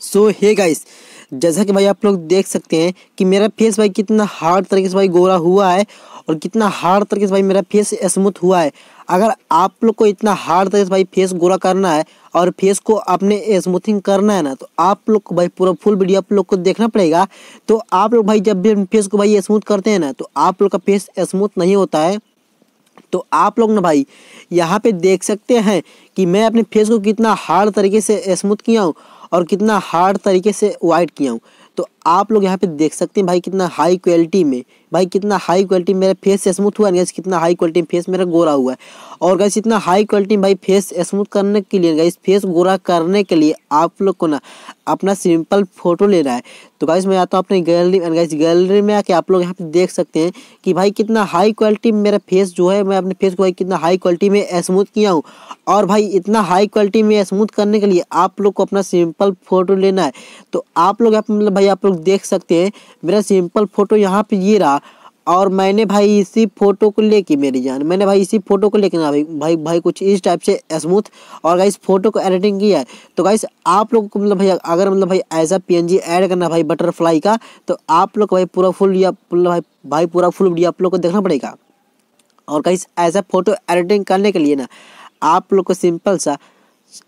सो है गाइस जैसा कि भाई आप लोग देख सकते हैं कि मेरा फेस भाई कितना हार्ड तरीके से भाई गोरा हुआ है और कितना हार्ड तरीके से भाई मेरा फेस स्मूथ हुआ है अगर आप लोग को इतना हार्ड तरीके से भाई फेस गोरा करना है और फेस को अपने स्मूथिंग करना है ना तो आप लोग को भाई पूरा फुल वीडियो आप लोग को देखना पड़ेगा तो आप लोग भाई जब भी फेस को भाई स्मूथ करते हैं ना तो आप लोग का फेस स्मूथ नहीं होता है तो आप लोग ना भाई यहाँ पे देख सकते हैं कि मैं अपने फेस को कितना हार्ड तरीके से स्मूथ किया हूँ और कितना हार्ड तरीके से वाइट किया हूँ तो आप लोग यहाँ पे देख सकते हैं भाई कितना हाई क्वालिटी में भाई कितना हाई क्वालिटी मेरा फेस स्मूथ हुआ है गैस कितना हाई क्वालिटी में फेस मेरा गोरा हुआ है और गैस इतना हाई क्वालिटी में भाई फेस स्मूथ करने के लिए गैस फेस गोरा करने के लिए आप लोग को ना अपना सिंपल फोटो लेना है तो गाइस मैं आता हूँ अपनी गैलरी गाइस गैलरी में आके आप लोग यहाँ पे देख सकते हैं कि भाई कितना हाई क्वालिटी में मेरा फेस जो है मैं अपने फेस को भाई कितना हाई क्वालिटी में स्मूथ किया हूँ और भाई इतना हाई क्वालिटी में स्मूथ करने के लिए आप लोग को अपना सिंपल फोटो लेना है तो आप लोग मतलब भाई आप लोग देख सकते हैं मेरा सिंपल फोटो यहाँ पे ये रहा और मैंने भाई इसी फोटो को लेके मेरी जान मैंने भाई इसी फोटो को लेके ना भाई भाई भाई कुछ इस टाइप से स्मूथ और गाइस फोटो को एडिटिंग किया है तो गाइस आप लोगों को मतलब भाई अगर मतलब भाई एज अ पीएनजी ऐड करना भाई बटरफ्लाई का तो आप लोग भाई पूरा फुल या भाई भाई पूरा फुल वीडियो आप लोग को देखना पड़ेगा और गाइस एज फोटो एडिटिंग करने के लिए ना आप लोग को सिंपल सा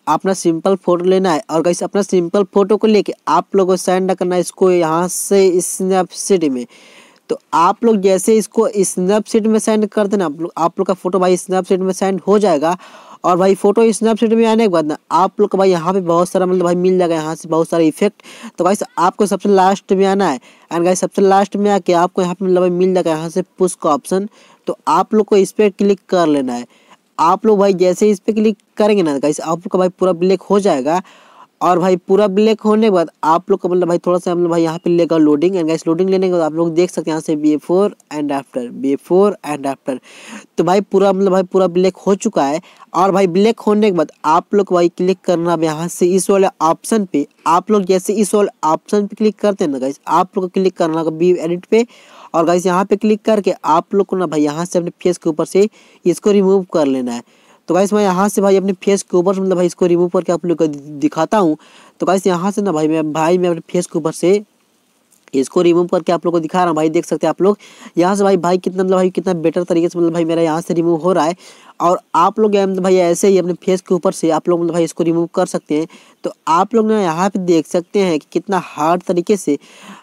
अपना सिंपल फोटो लेना है और कैसे अपना सिंपल फोटो को लेके आप लोगों को सेंड करना है इसको यहाँ से स्नैपसीड में तो आप लोग जैसे इसको स्नैपसीड में सेंड कर देना आप लोग आप लोग का फोटो भाई स्नैपसीड में सेंड हो जाएगा और भाई फोटो स्नैपचैट में आने के बाद ना आप लोग का भाई यहाँ पे बहुत सारा मतलब भाई मिल जाएगा यहाँ से बहुत सारे इफेक्ट तो भाई आपको सबसे लास्ट में आना है एंड भाई सबसे लास्ट में आके आपको यहाँ पे मतलब मिल जाएगा यहाँ से पुश का ऑप्शन तो आप लोग को इस पर क्लिक कर लेना है आप लोग भाई जैसे इस पर क्लिक करेंगे ना गाइस आप लोग का भाई पूरा ब्लैक हो जाएगा और भाई पूरा ब्लैक होने के बाद आप लोग का मतलब भाई थोड़ा सा मतलब भाई यहाँ पे लेगा लोडिंग एंड गाइस लोडिंग लेने के बाद आप लोग देख सकते हैं यहाँ से before and after before and after तो भाई पूरा मतलब भाई पूरा ब्लैक हो चुका है और भाई ब्लैक होने के बाद आप लोग भाई क्लिक करना अब यहाँ से इस वाले ऑप्शन पर आप लोग जैसे इस वाले ऑप्शन पर क्लिक करते हैं ना गाइस आप लोग क्लिक करना होगा बी एडिट पर और गाइस यहाँ पे क्लिक करके आप लोग को ना भाई यहाँ से अपने फेस के ऊपर से इसको रिमूव कर लेना है तो गाइस मैं यहाँ से भाई अपने फेस के ऊपर से मतलब भाई इसको रिमूव करके आप लोग को दिखाता हूँ तो गाइस यहाँ से ना भाई मैं भाई मैं अपने फेस के ऊपर से इसको रिमूव करके आप लोग को दिखा रहा हूँ भाई देख सकते हैं आप लोग यहाँ से भाई भाई कितना मतलब भाई कितना बेटर तरीके से मतलब भाई मेरा यहाँ से रिमूव हो रहा है और आप लोग मतलब भाई ऐसे ही अपने फेस के ऊपर से आप लोग मतलब भाई इसको रिमूव कर सकते हैं तो आप लोग ना यहाँ पे देख सकते हैं कि कितना हार्ड तरीके से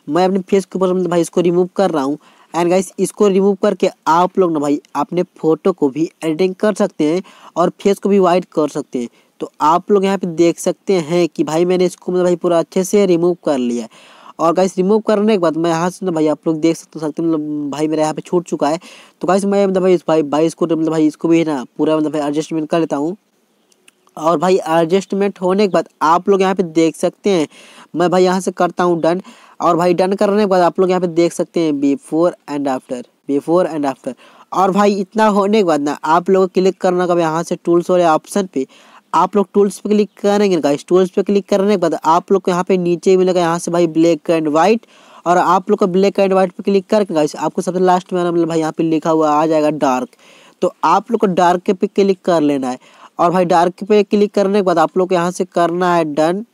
मैं अपने फेस के ऊपर मतलब भाई इसको रिमूव कर रहा हूँ एंड गाइस इसको रिमूव करके आप लोग ना भाई अपने फ़ोटो को भी एडिटिंग कर सकते हैं और फेस को भी वाइट कर सकते हैं तो आप लोग यहाँ पे देख सकते हैं कि भाई मैंने इसको मतलब भाई पूरा अच्छे से रिमूव कर लिया है और गाइस रिमूव करने के बाद मैं यहाँ से ना भाई आप लोग देख सकते सकते मतलब भाई मेरा यहाँ पे छूट चुका है तो गाइस मैं मतलब भाई इस भाई भाई इसको मतलब भाई इसको भी ना पूरा मतलब भाई एडजस्टमेंट कर लेता हूँ और भाई एडजस्टमेंट होने के बाद आप लोग यहाँ पे देख सकते हैं मैं भाई यहाँ से करता हूँ डन और भाई डन करने के बाद आप लोग यहाँ पे देख सकते हैं before and after before and after और भाई इतना होने के बाद ना आप लोग क्लिक करना कभी यहाँ से टूल्स वाले ऑप्शन पे आप लोग टूल्स पे क्लिक करेंगे गाइस टूल्स पे क्लिक करने के बाद आप लोग को यहाँ पे नीचे मिलेगा यहाँ से भाई ब्लैक एंड व्हाइट और आप लोग को ब्लैक एंड व्हाइट पे क्लिक करके गाइस आपको सबसे लास्ट में मतलब भाई यहाँ पे लिखा हुआ आ जाएगा डार्क तो आप लोग को डार्क के पे क्लिक कर लेना है और भाई डार्क पे क्लिक करने के बाद आप लोग को यहाँ से करना है डन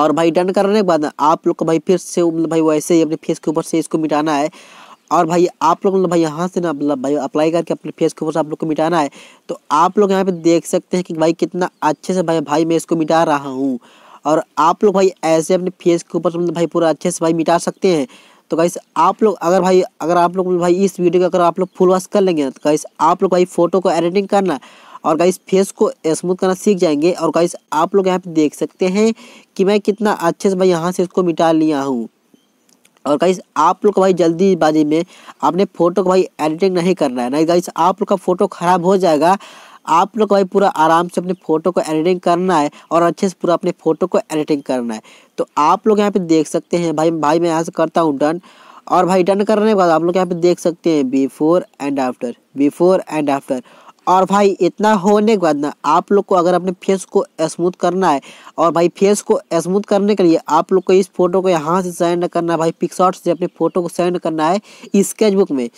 और भाई डन करने के बाद आप लोग को भाई फिर से मतलब भाई वैसे ही अपने फेस के ऊपर से इसको मिटाना है और भाई आप लोग मतलब भाई यहाँ से ना मतलब भाई अप्लाई करके अपने फेस के ऊपर से आप लोग को मिटाना है तो आप लोग यहाँ पे देख सकते हैं कि भाई कितना अच्छे से भाई भाई मैं इसको मिटा रहा हूँ और आप लोग भाई ऐसे अपने फेस के ऊपर मतलब भाई पूरा अच्छे से भाई मिटा सकते हैं तो गाइस आप लोग अगर भाई अगर आप लोग भाई इस वीडियो को अगर आप लोग फुल वॉश कर लेंगे तो गाइस आप लोग भाई फोटो को एडिटिंग करना और गाइस फेस को स्मूथ करना सीख जाएंगे और गाइस आप लोग यहाँ पे देख सकते हैं कि मैं कितना अच्छे से भाई यहाँ से इसको मिटा लिया हूँ और गाइस आप लोग भाई जल्दीबाजी में आपने फ़ोटो को भाई एडिटिंग नहीं करना है नहीं गाइस आप लोग का फ़ोटो ख़राब हो जाएगा आप लोग भाई पूरा आराम से अपने फ़ोटो को एडिटिंग करना है और अच्छे से पूरा अपने फ़ोटो को एडिटिंग करना है तो आप लोग यहाँ पे देख सकते हैं भाई भाई मैं यहाँ से करता हूँ डन और भाई डन करने के बाद आप लोग यहाँ पे देख सकते हैं before and after before and after और भाई इतना होने के बाद ना आप लोग को अगर अपने फेस को स्मूथ करना है और भाई फेस को स्मूथ करने के लिए आप लोग को इस फोटो को यहाँ से सेंड करना है भाई पिक्सॉट से अपने फोटो को सेंड करना है स्केच बुक में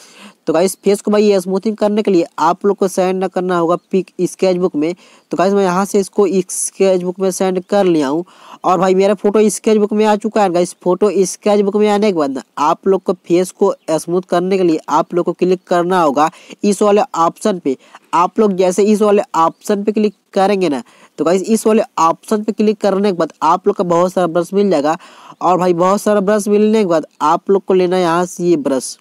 तो गाइस फेस को भाई स्मूथिंग करने के लिए आप लोग को सेंड ना करना होगा पिक स्केच बुक में तो गाइस मैं यहाँ से इसको स्केच बुक में सेंड कर लिया हूँ और भाई मेरा फोटो स्केच बुक में आ चुका है गाइस फोटो स्केच बुक में आने के बाद आप लोग को फेस को स्मूथ करने के लिए आप लोग को क्लिक करना होगा इस वाले ऑप्शन पे आप लोग जैसे इस वाले ऑप्शन पे क्लिक करेंगे ना तो गाइस इस वाले ऑप्शन पे क्लिक करने के बाद आप लोग का बहुत सारा ब्रश मिल जाएगा और भाई बहुत सारा ब्रश मिलने के बाद आप लोग को लेना यहाँ से ये ब्रश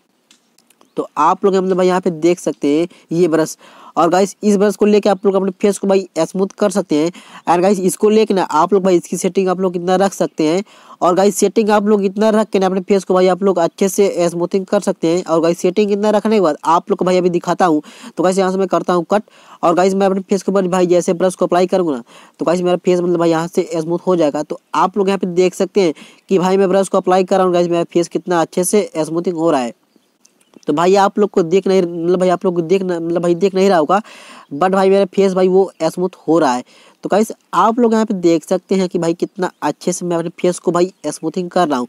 तो आप लोग मतलब भाई यहाँ पे देख सकते हैं ये ब्रश और गाइस इस ब्रश को लेके आप लोग अपने फेस को भाई स्मूथ कर सकते हैं एंड गाइस इसको लेके ना आप लोग भाई इसकी सेटिंग आप लोग इतना रख सकते हैं और गाइस सेटिंग आप लोग इतना रख के ना अपने फेस को भाई आप लोग अच्छे से स्मूथिंग uh, कर सकते हैं और गाइस सेटिंग इतना रखने के बाद आप लोग को भाई अभी दिखाता हूँ तो गाइस यहाँ से मैं करता हूँ कट और गाइस मैं अपने फेस के ऊपर भाई जैसे ब्रश को अप्लाई करूँगा ना तो गाइस मेरा फेस मतलब भाई यहाँ से स्मूथ uh, हो जाएगा तो आप लोग यहाँ पे देख सकते हैं कि भाई मैं ब्रश को अप्लाई कर रहा हूँ गाइस मेरा फेस कितना अच्छे से स्मूथिंग uh, हो रहा है तो भाई आप लोग को देख नहीं मतलब भाई आप लोग को देख मतलब भाई देख नहीं रहा होगा बट भाई मेरा फेस भाई वो स्मूथ हो रहा है तो कहीं आप लोग यहाँ पे देख सकते हैं कि भाई कितना अच्छे से मैं अपने फेस को भाई स्मूथिंग कर रहा हूँ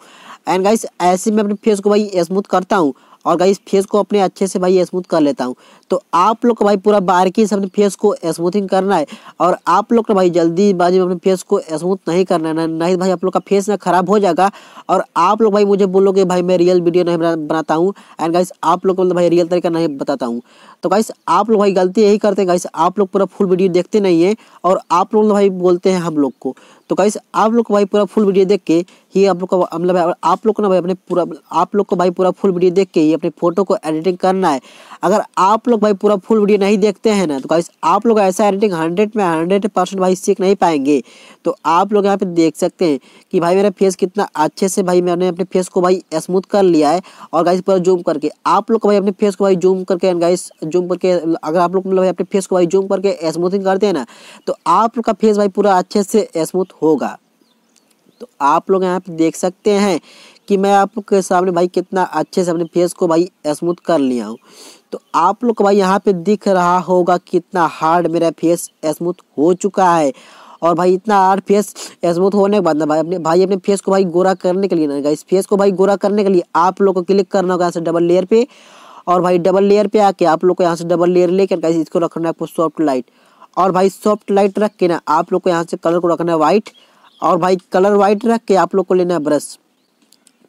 एंड गाइस ऐसे मैं अपने फेस को भाई स्मूथ करता हूँ और गाइस फेस को अपने अच्छे से भाई स्मूथ कर लेता हूँ तो आप लोग का भाई पूरा बारीकी से अपने फेस को स्मूथिंग करना है और आप लोग का भाई जल्दीबाजी में अपने फेस को स्मूथ नहीं करना है नहीं भाई आप लोग का फेस ना खराब हो जाएगा और आप लोग भाई मुझे बोलोगे भाई मैं रियल वीडियो नहीं बनाता हूँ एंड गाइस आप लोग को मतलब भाई रियल तरीका नहीं बताता हूँ तो गाइस आप लोग भाई गलती यही करते हैं गाइस आप लोग पूरा फुल वीडियो देखते नहीं है और आप लोग मतलब भाई बोलते हैं हम लोग को तो गाइस आप लोग को भाई पूरा फुल वीडियो देख के ही आप लोग का मतलब आप लोग को ना भाई अपने पूरा आप लोग को भाई पूरा फुल वीडियो देख के ही अपने फोटो को एडिटिंग करना है अगर आप लोग भाई पूरा फुल वीडियो नहीं देखते हैं ना तो गाइस आप लोग ऐसा एडिटिंग हंड्रेड में हंड्रेड परसेंट भाई सीख नहीं पाएंगे तो आप लोग यहाँ पे देख सकते हैं कि भाई मेरा फेस कितना अच्छे से भाई मैंने अपने फेस को भाई स्मूथ कर लिया है और गाइस पूरा जूम करके आप लोग को भाई अपने फेस को भाई जूम करके गाइस जूम करके अगर आप लोग मतलब अपने फेस को भाई जूम करके स्मूथिंग करते हैं ना तो आप लोग का फेस भाई पूरा अच्छे से स्मूथ होगा तो आप लोग यहाँ पे देख सकते हैं कि मैं आपके सामने भाई कितना अच्छे से अपने फेस को भाई स्मूथ कर लिया हूँ तो आप लोग को भाई यहाँ पे दिख रहा होगा कितना हार्ड मेरा फेस स्मूथ हो चुका है और भाई इतना हार्ड फेस स्मूथ होने के बाद ना भाई अपने भाई अपने फेस को भाई गोरा करने के लिए ना इस फेस को भाई गोरा करने के लिए आप लोग को क्लिक करना होगा यहाँ से डबल लेयर पे और भाई डबल लेयर पे आके आप लोग को यहाँ से डबल लेयर लेकर इसको रखना है आपको सॉफ्ट लाइट और भाई सॉफ्ट लाइट रख के ना आप लोग को यहाँ से कलर को रखना है वाइट और भाई कलर वाइट रख के आप लोग को लेना है ब्रश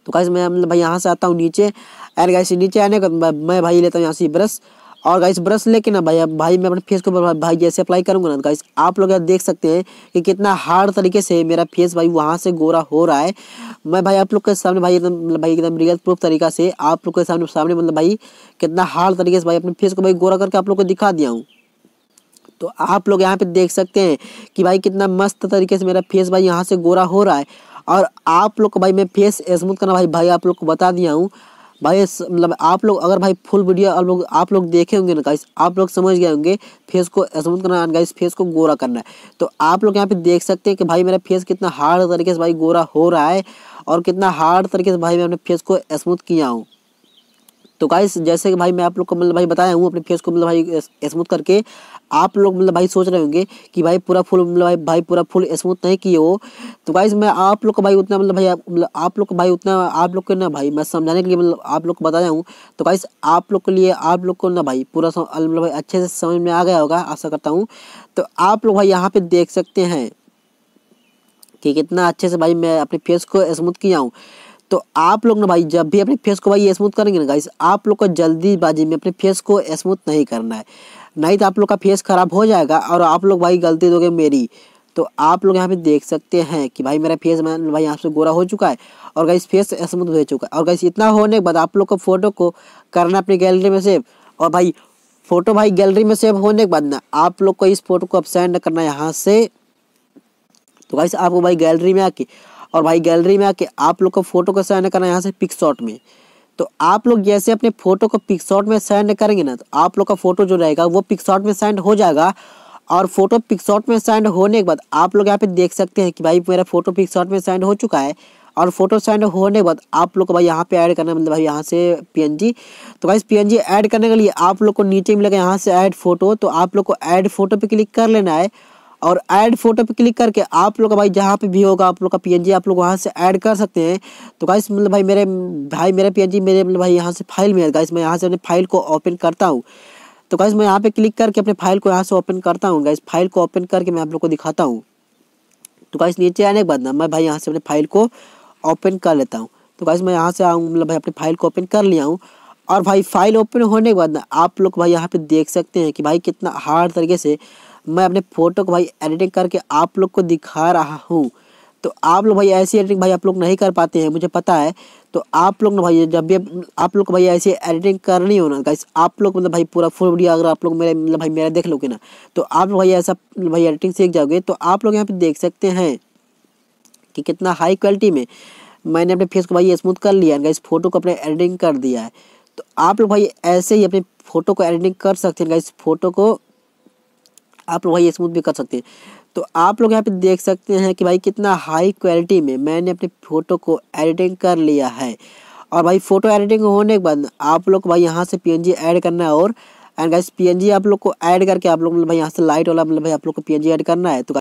तो गाइस मैं मतलब भाई यहाँ से आता हूँ नीचे एंड गाइस नीचे आने का मैं भाई लेता हूँ यहाँ से ब्रश और गाइस ब्रश लेके ना भाई भाई मैं अपने फेस को भाई जैसे अप्लाई करूँगा ना गाइस आप लोग यार देख सकते हैं कि कितना हार्ड तरीके से मेरा फेस भाई वहाँ से गोरा हो रहा है मैं भाई आप लोग के सामने भाई एकदम मतलब भाई एकदम रियल प्रूफ तरीका से आप लोग के सामने सामने मतलब भाई कितना हार्ड तरीके से भाई अपने फेस को भाई गोरा करके आप लोग को दिखा दिया हूँ तो आप लोग यहाँ पे देख सकते हैं कि भाई कितना मस्त तरीके से मेरा फेस भाई यहाँ से गोरा हो रहा है और आप लोग को भाई मैं फेस स्मूथ करना भाई भाई आप लोग को बता दिया हूँ भाई मतलब आप लोग अगर भाई फुल वीडियो आप लोग आप लोग देखे होंगे ना गाइस आप लोग समझ गए होंगे फेस को स्मूथ करना गाइस फेस को गोरा करना है तो आप लोग यहाँ पे देख सकते हैं कि भाई मेरा फेस कितना हार्ड तरीके से भाई गोरा हो रहा है और कितना हार्ड तरीके से भाई मैं अपने फेस को स्मूथ किया हूँ तो गाइस जैसे कि भाई मैं आप लोग को मतलब भाई बताया हूँ अपने फेस को मतलब भाई स्मूथ करके आप लोग मतलब भाई सोच रहे होंगे कि भाई पूरा फुल मतलब भाई भाई पूरा फुल स्मूथ नहीं किए हो तो गाइस मैं आप लोग को भाई उतना मतलब भाई मतलब आप लोग को भाई उतना आप लोग को ना भाई मैं समझाने के लिए मतलब आप लोग को बताया हूँ तो गाइस आप लोग के लिए आप लोग को ना भाई पूरा मतलब भाई अच्छे से समझ में आ गया होगा आशा करता हूँ तो आप लोग भाई यहाँ पर देख सकते हैं कि कितना अच्छे से भाई मैं अपने फेस को स्मूथ किया हूँ तो आप लोग ना भाई जब भी अपने फेस को भाई स्मूथ करेंगे ना गाइस आप लोग को जल्दीबाजी में अपने फेस को स्मूथ नहीं करना है नहीं तो आप लोग का फेस ख़राब हो जाएगा और आप लोग भाई गलती दोगे मेरी तो आप लोग यहाँ पे देख सकते हैं कि भाई मेरा फेस मैं भाई यहाँ से गोरा हो चुका है और गाइस फेस स्मूथ हो चुका है और गाइस इतना होने के बाद आप लोग को फ़ोटो को करना अपनी गैलरी में सेव और भाई फ़ोटो भाई गैलरी में सेव होने के बाद ना आप लोग को इस फोटो को अब सेंड करना यहाँ से तो गाइस आपको भाई गैलरी में आके और भाई गैलरी में आके आप लोग को फोटो को सेंड करना है यहाँ से पिक शॉट में तो आप लोग जैसे अपने फोटो को पिक शॉट में सेंड करेंगे ना तो आप लोग का फोटो जो रहेगा वो पिक शॉट में सेंड हो जाएगा और फोटो पिक शॉट में सेंड होने के बाद आप लोग यहाँ पे देख सकते हैं कि भाई मेरा फोटो पिक शॉट में सेंड हो चुका है और फोटो सेंड होने के बाद आप लोग को भाई यहाँ पे ऐड करना मतलब भाई यहाँ से पी तो भाई पीएनजी ऐड करने के लिए आप लोग को नीचे मिलेगा यहाँ से ऐड फोटो तो आप लोग को ऐड फोटो पे क्लिक कर लेना है और ऐड फोटो पे क्लिक करके आप लोग का भाई जहाँ पे भी होगा आप लोग का पीएनजी आप लोग वहाँ से ऐड कर सकते हैं तो गाइस मतलब भाई मेरे भाई मेरा पीएनजी मेरे मतलब भाई यहाँ से फाइल में है गाइस मैं यहाँ से अपने फाइल को ओपन करता हूँ तो गाइस मैं यहाँ पे क्लिक करके अपने फाइल को यहाँ से ओपन करता हूँ गाइस फाइल को ओपन करके मैं आप लोग को दिखाता हूँ तो गाइस नीचे आने के बाद ना मैं भाई यहाँ से अपने फाइल को ओपन कर लेता हूँ तो गाइस मैं यहाँ से आऊँ मतलब भाई अपने फाइल को ओपन कर लिया हूँ और भाई फाइल ओपन होने के बाद ना आप लोग भाई यहाँ पे देख सकते हैं कि भाई कितना हार्ड तरीके से मैं अपने फ़ोटो को भाई एडिटिंग करके आप लोग को दिखा रहा हूँ तो आप लोग भाई ऐसी एडिटिंग भाई आप लोग नहीं कर पाते हैं मुझे पता है तो आप लोग ना भाई जब भी आप लोग को भाई ऐसी एडिटिंग करनी हो ना गाइस आप लोग मतलब भाई पूरा फुल वीडियो अगर आप लोग मेरे मतलब भाई मेरा देख लोगे ना तो आप लोग भाई ऐसा भाई एडिटिंग सीख जाओगे तो आप लोग यहाँ पे देख सकते हैं कि कितना हाई क्वालिटी में मैंने अपने फेस को भाई स्मूथ कर लिया है इस फोटो को अपने एडिटिंग कर दिया है तो आप लोग भाई ऐसे ही अपने फ़ोटो को एडिटिंग कर सकते हैं इस फोटो को आप लोग भाई ये स्मूथ भी कर सकते हैं तो आप लोग यहाँ पे देख सकते हैं कि भाई कितना हाई क्वालिटी में मैंने अपने फ़ोटो को एडिटिंग कर लिया है और भाई फ़ोटो एडिटिंग होने के बाद आप लोग भाई यहाँ से पी ऐड करना है और एंड गाइस पी आप लोग को ऐड करके आप लोग मतलब भाई यहाँ से लाइट वाला मतलब भाई आप लोग को पी ऐड करना है तो